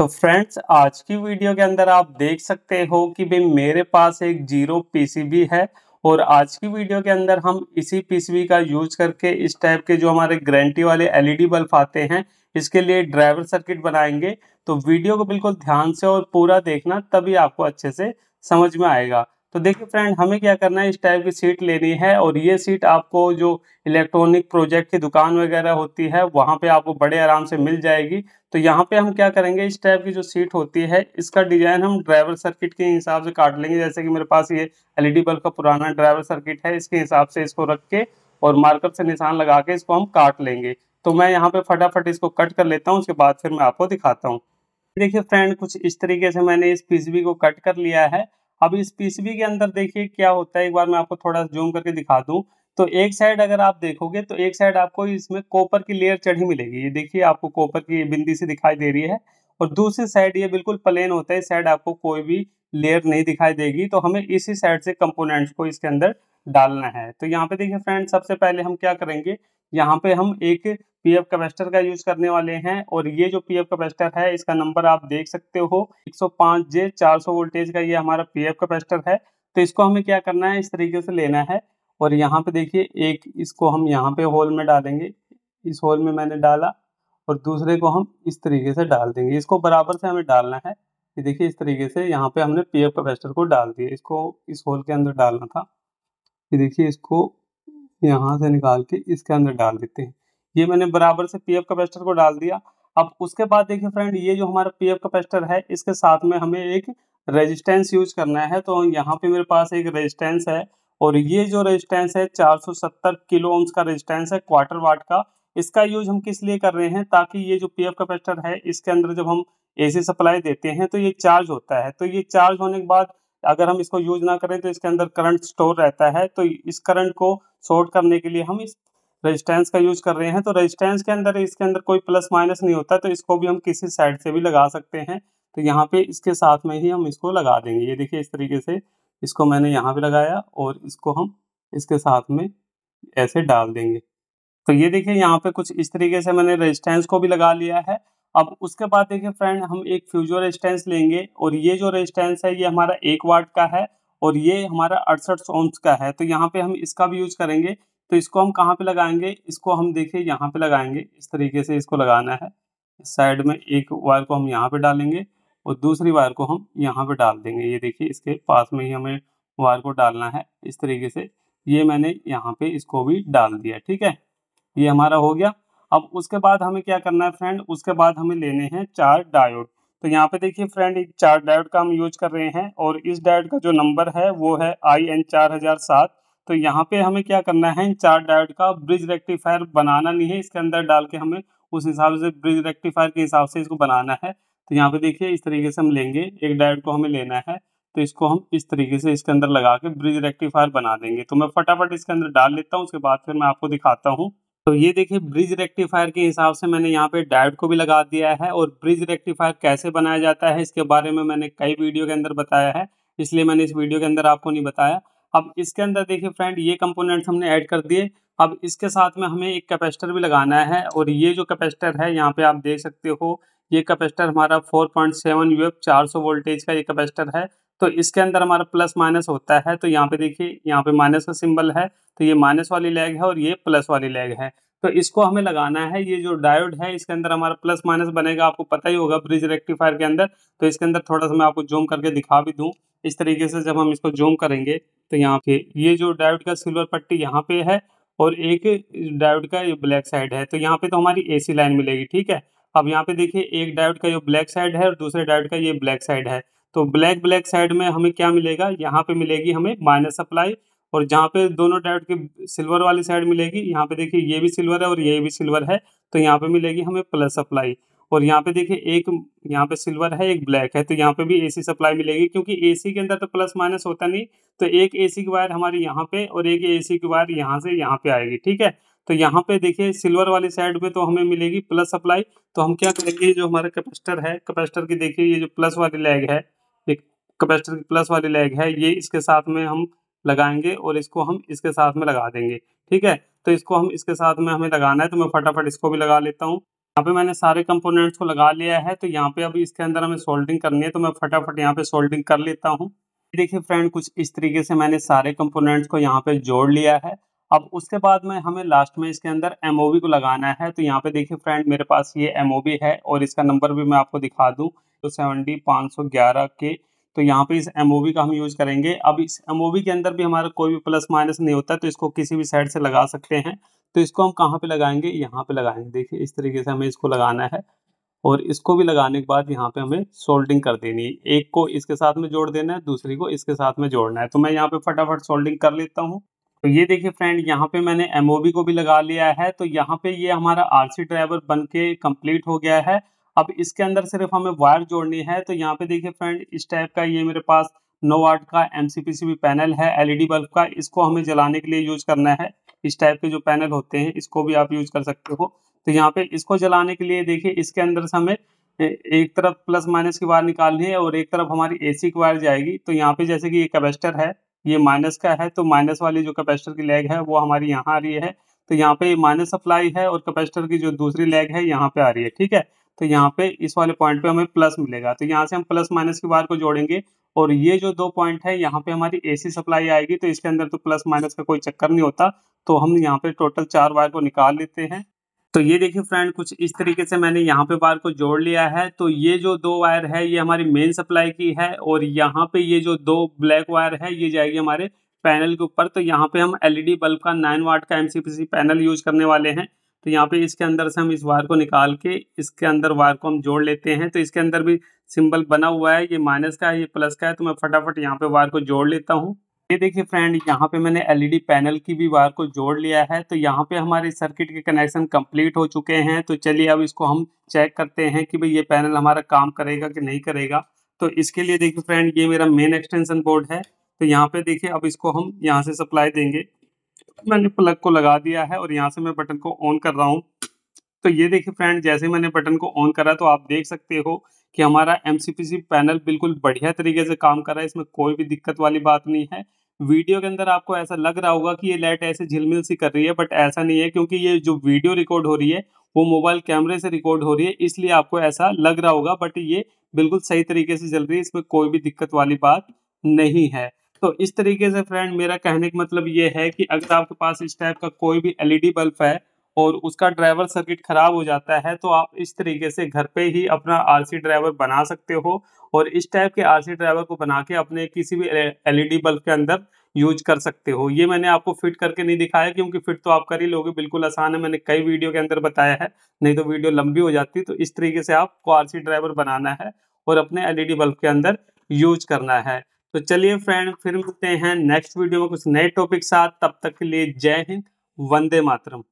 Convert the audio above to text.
तो फ्रेंड्स आज की वीडियो के अंदर आप देख सकते हो कि भाई मेरे पास एक जीरो पीसीबी है और आज की वीडियो के अंदर हम इसी पीसीबी का यूज करके इस टाइप के जो हमारे गारंटी वाले एलईडी बल्ब e आते हैं इसके लिए ड्राइवर सर्किट बनाएंगे तो वीडियो को बिल्कुल ध्यान से और पूरा देखना तभी आपको अच्छे से समझ में आएगा तो देखिए फ्रेंड हमें क्या करना है इस टाइप की सीट लेनी है और ये सीट आपको जो इलेक्ट्रॉनिक प्रोजेक्ट की दुकान वगैरह होती है वहाँ पे आपको बड़े आराम से मिल जाएगी तो यहाँ पे हम क्या करेंगे इस टाइप की जो सीट होती है इसका डिजाइन हम ड्राइवर सर्किट के हिसाब से काट लेंगे जैसे कि मेरे पास ये एलईडी बल्ब का पुराना ड्राइवर सर्किट है इसके हिसाब से इसको रख के और मार्कर से निशान लगा के इसको हम काट लेंगे तो मैं यहाँ पे फटाफट इसको कट कर लेता हूँ उसके बाद फिर मैं आपको दिखाता हूँ देखिए फ्रेंड कुछ इस तरीके से मैंने इस पीसीबी को कट कर लिया है अब इस पीसीबी के अंदर देखिए क्या होता है एक बार मैं आपको थोड़ा जूम करके दिखा दूं तो एक साइड अगर आप देखोगे तो एक साइड आपको इसमें कॉपर की लेयर चढ़ी मिलेगी ये देखिए आपको कॉपर की बिंदी से दिखाई दे रही है और दूसरी साइड ये बिल्कुल प्लेन होता है इस साइड आपको कोई भी लेयर नहीं दिखाई देगी तो हमें इसी साइड से कंपोनेंट्स को इसके अंदर डालना है तो यहाँ पे देखिए फ्रेंड सबसे पहले हम क्या करेंगे यहाँ पे हम एक पी एफ कैपेसिटर का यूज करने वाले हैं और ये जो पी एफ कैपेसिटर है इसका नंबर आप देख सकते हो 105 जे 400 वोल्टेज का ये हमारा पी एफ कैपेसिटर है तो इसको हमें क्या करना है इस तरीके से लेना है और यहाँ पे देखिए एक इसको हम यहाँ पे होल में डालेंगे इस होल में मैंने डाला और दूसरे को हम इस तरीके से डाल देंगे इसको बराबर से हमें डालना है ये देखिए इस तरीके से यहाँ पे हमने पी एफ कैपेसिटर को डाल दिया इसको इस होल के अंदर डालना था ये देखिए इसको यहाँ से निकाल के इसके अंदर डाल देते हैं ये मैंने बराबर से पी एफ कैपेसिटर को डाल दिया अब उसके बाद देखिए फ्रेंड ये जो हमारा पीएफ कैपेसिटर है इसके साथ में हमें एक रेजिस्टेंस यूज करना है तो यहाँ पे मेरे पास एक रेजिस्टेंस है और ये जो रेजिस्टेंस है 470 किलो ओम्स का रेजिस्टेंस है क्वार्टर वाट का इसका यूज हम किस लिए कर रहे हैं ताकि ये जो पी एफ कैपेसिटर है इसके अंदर जब हम एसी सप्लाई देते हैं तो ये चार्ज होता है तो ये चार्ज होने के बाद अगर हम इसको यूज ना करें तो इसके अंदर करंट स्टोर रहता है तो इस करंट को शॉर्ट करने के लिए हम इस रेजिस्टेंस का यूज कर रहे हैं तो रेजिस्टेंस के अंदर इसके अंदर कोई प्लस माइनस नहीं होता तो इसको भी हम किसी साइड से भी लगा सकते हैं तो यहाँ पे इसके साथ में ही हम इसको लगा देंगे ये देखिए इस तरीके से इसको मैंने यहाँ पे लगाया और इसको हम इसके साथ में ऐसे डाल देंगे तो ये देखिए यहाँ पे कुछ इस तरीके से मैंने रेजिस्टेंस को भी लगा लिया है अब उसके बाद देखिए फ्रेंड हम एक फ्यूजो रेजिस्टेंस लेंगे और ये जो रेजिस्टेंस है ये हमारा एक वाट का है और ये हमारा अड़सठ ओम्स का है तो यहाँ पे हम इसका भी यूज करेंगे तो इसको हम कहाँ पे लगाएंगे इसको हम देखिए यहाँ पे लगाएंगे इस तरीके से इसको लगाना है साइड में एक वायर को हम यहाँ पे डालेंगे और दूसरी वायर को हम यहाँ पे डाल देंगे ये देखिए इसके पास में ही हमें वायर को डालना है इस तरीके से ये मैंने यहाँ पे इसको भी डाल दिया ठीक है ये हमारा हो गया अब उसके बाद हमें क्या करना है फ्रेंड उसके बाद हमें लेने हैं चार डायोड तो यहाँ पे देखिए फ्रेंड एक चार डायोड का हम यूज कर रहे हैं और इस डायोड का जो नंबर है वो है आई एन चार हजार सात तो यहाँ पे हमें क्या करना है इन चार डायोड का ब्रिज रेक्टिफायर बनाना नहीं है इसके अंदर डाल के हमें उस हिसाब से ब्रिज रेक्टिफायर के हिसाब से इसको बनाना है तो यहाँ पे देखिए इस तरीके से हम लेंगे एक डायड को हमें लेना है तो इसको हम इस तरीके से इसके अंदर लगा के ब्रिज रेक्टिफायर बना देंगे तो मैं फटाफट इसके अंदर डाल लेता हूँ उसके बाद फिर मैं आपको दिखाता हूँ तो ये देखिए ब्रिज रेक्टिफायर के हिसाब से मैंने यहाँ पे डायोड को भी लगा दिया है और ब्रिज रेक्टिफायर कैसे बनाया जाता है इसके बारे में मैंने कई वीडियो के अंदर बताया है इसलिए मैंने इस वीडियो के अंदर आपको नहीं बताया अब इसके अंदर देखिए फ्रेंड ये कंपोनेंट्स हमने ऐड कर दिए अब इसके साथ में हमें एक कैपेसिटर भी लगाना है और ये जो कैपेसिटर है यहाँ पे आप देख सकते हो ये कैपेसिटर हमारा 4.7 point seven U F voltage का ये कैपेसिटर है तो इसके अंदर हमारा प्लस माइनस होता है तो यहाँ पे देखिए यहाँ पे माइनस का सिंबल है तो ये माइनस वाली लेग है और ये प्लस वाली लेग है तो इसको हमें लगाना है ये जो डायोड है इसके अंदर हमारा प्लस माइनस बनेगा आपको पता ही होगा ब्रिज रेक्टिफायर के अंदर तो इसके अंदर थोड़ा सा मैं आपको जूम करके दिखा भी दूँ इस तरीके से जब हम इसको जूम करेंगे तो यहाँ पे ये जो डायोड का सिल्वर पट्टी यहाँ पे है और एक डायोड का ये ब्लैक साइड है तो यहाँ पे तो हमारी एसी लाइन मिलेगी ठीक है अब यहाँ पे देखिए एक डायोड का ये ब्लैक साइड है और दूसरे डायोड का ये ब्लैक साइड है तो ब्लैक ब्लैक साइड में हमें क्या मिलेगा यहाँ पे मिलेगी हमें माइनस सप्लाई और जहाँ पे दोनों डायोड के सिल्वर वाली साइड मिलेगी यहाँ पे देखिए ये भी सिल्वर है और ये भी सिल्वर है तो यहाँ पे मिलेगी हमें प्लस सप्लाई और यहाँ पे देखिए एक यहाँ पे सिल्वर है एक ब्लैक है तो यहाँ पे भी एसी सप्लाई मिलेगी क्योंकि एसी के अंदर तो प्लस माइनस होता नहीं तो एक एसी की वायर हमारी यहाँ पे और एक एसी की वायर यहाँ से यहाँ पे आएगी ठीक है तो यहाँ पे देखिए सिल्वर वाली साइड में तो हमें मिलेगी प्लस सप्लाई तो हम क्या करेंगे जो हमारा कैपेसिटर है कैपेसिटर की देखिए ये जो प्लस वाली लैग है कैपेसिटर की प्लस वाली लेग है ये इसके साथ में हम लगाएंगे और इसको हम इसके साथ में लगा देंगे ठीक है तो इसको हम इसके साथ में हमें लगाना है तो मैं फटाफट इसको भी लगा लेता हूँ यहाँ पे मैंने सारे कंपोनेंट्स को लगा लिया है तो यहाँ पे अभी इसके अंदर हमें सोल्डिंग करनी है तो मैं फटाफट यहाँ पे सोल्डिंग कर लेता हूँ देखिए फ्रेंड कुछ इस तरीके से मैंने सारे कंपोनेंट्स को यहाँ पे जोड़ लिया है अब उसके बाद में हमें लास्ट में इसके अंदर एम को लगाना है तो यहाँ पे देखिए फ्रेंड मेरे पास ये एम है और इसका नंबर भी मैं आपको दिखा दूँ तो सेवनटी पाँच सौ ग्यारह के तो यहाँ पे इस एम का हम यूज़ करेंगे अब इस एम के अंदर भी हमारा कोई भी प्लस माइनस नहीं होता तो इसको किसी भी साइड से लगा सकते हैं तो इसको हम कहाँ पे लगाएंगे यहाँ पे लगाएंगे देखिए इस तरीके से हमें इसको लगाना है और इसको भी लगाने के बाद यहाँ पे हमें सोल्डिंग कर देनी है एक को इसके साथ में जोड़ देना है दूसरी को इसके साथ में जोड़ना है तो मैं यहाँ पे फटाफट सोल्डिंग कर लेता हूँ तो ये देखिए फ्रेंड यहाँ पे मैंने एम को भी लगा लिया है तो यहाँ पे ये हमारा आर ड्राइवर बन के कम्प्लीट हो गया है अब इसके अंदर सिर्फ हमें वायर जोड़नी है तो यहाँ पे देखिए फ्रेंड इस टाइप का ये मेरे पास नौ वाट का एम पैनल है एलईडी बल्ब e का इसको हमें जलाने के लिए यूज करना है इस टाइप के जो पैनल होते हैं इसको भी आप यूज कर सकते हो तो यहाँ पे इसको जलाने के लिए देखिए इसके अंदर से हमें एक तरफ प्लस माइनस की वायर निकालनी है और एक तरफ हमारी एसी की वायर जाएगी तो यहाँ पे जैसे कि ये कैपेसिटर है ये माइनस का है तो माइनस वाली जो कैपेसिटर की लेग है वो हमारी यहाँ आ रही है तो यहाँ पे माइनस सप्लाई है और कैपेसिटर की जो दूसरी लेग है यहाँ पे आ रही है ठीक है तो यहाँ पे इस वाले पॉइंट पे हमें प्लस मिलेगा तो यहाँ से हम प्लस माइनस की बार को जोड़ेंगे और ये जो दो पॉइंट है यहाँ पे हमारी एसी सप्लाई आएगी तो इसके अंदर तो प्लस माइनस का कोई चक्कर नहीं होता तो हम यहाँ पे टोटल चार वायर को निकाल लेते हैं तो ये देखिए फ्रेंड कुछ इस तरीके से मैंने यहाँ पे वायर को जोड़ लिया है तो ये जो दो वायर है ये हमारी मेन सप्लाई की है और यहाँ पे ये जो दो ब्लैक वायर है ये जाएगी हमारे पैनल के ऊपर तो यहाँ पे हम एलईडी बल्ब का 9 वाट का एमसीपीसी पैनल यूज करने वाले हैं तो यहाँ पे इसके अंदर से हम इस वायर को निकाल के इसके अंदर वायर को हम जोड़ लेते हैं तो इसके अंदर भी सिंबल बना हुआ है ये माइनस का है ये प्लस का है तो मैं फटाफट यहाँ पे वायर को जोड़ लेता हूँ ये देखिए फ्रेंड यहाँ पे मैंने एलईडी पैनल की भी वायर को जोड़ लिया है तो यहाँ पे हमारे सर्किट के कनेक्शन कंप्लीट हो चुके हैं तो चलिए अब इसको हम चेक करते हैं कि भाई ये पैनल हमारा काम करेगा कि नहीं करेगा तो इसके लिए देखिए फ्रेंड ये मेरा मेन एक्सटेंशन बोर्ड है तो यहाँ पे देखिए अब इसको हम यहाँ से सप्लाई देंगे मैंने प्लग को लगा दिया है और यहाँ से मैं बटन को ऑन कर रहा हूँ तो ये देखिए फ्रेंड जैसे मैंने बटन को ऑन करा तो आप देख सकते हो कि हमारा एम पैनल बिल्कुल बढ़िया तरीके से काम कर रहा है इसमें कोई भी दिक्कत वाली बात नहीं है वीडियो के अंदर आपको ऐसा लग रहा होगा कि ये लाइट ऐसे झिलमिल सी कर रही है बट ऐसा नहीं है क्योंकि ये जो वीडियो रिकॉर्ड हो रही है वो मोबाइल कैमरे से रिकॉर्ड हो रही है इसलिए आपको ऐसा लग रहा होगा बट ये बिल्कुल सही तरीके से चल रही है इसमें कोई भी दिक्कत वाली बात नहीं है तो इस तरीके से फ्रेंड मेरा कहने का मतलब ये है कि अगर आपके पास इस टाइप का कोई भी एलईडी बल्ब e है और उसका ड्राइवर सर्किट ख़राब हो जाता है तो आप इस तरीके से घर पे ही अपना आरसी ड्राइवर बना सकते हो और इस टाइप के आरसी ड्राइवर को बना के अपने किसी भी एलईडी बल्ब e e के अंदर यूज कर सकते हो ये मैंने आपको फिट करके नहीं दिखाया क्योंकि फिट तो आप कर ही लोगे बिल्कुल आसान है मैंने कई वीडियो के अंदर बताया है नहीं तो वीडियो लंबी हो जाती तो इस तरीके से आपको आर ड्राइवर बनाना है और अपने एलईडी बल्ब के अंदर यूज करना है तो चलिए फ्रेंड फिर मिलते हैं नेक्स्ट वीडियो में कुछ नए टॉपिक साथ तब तक के लिए जय हिंद वंदे मातरम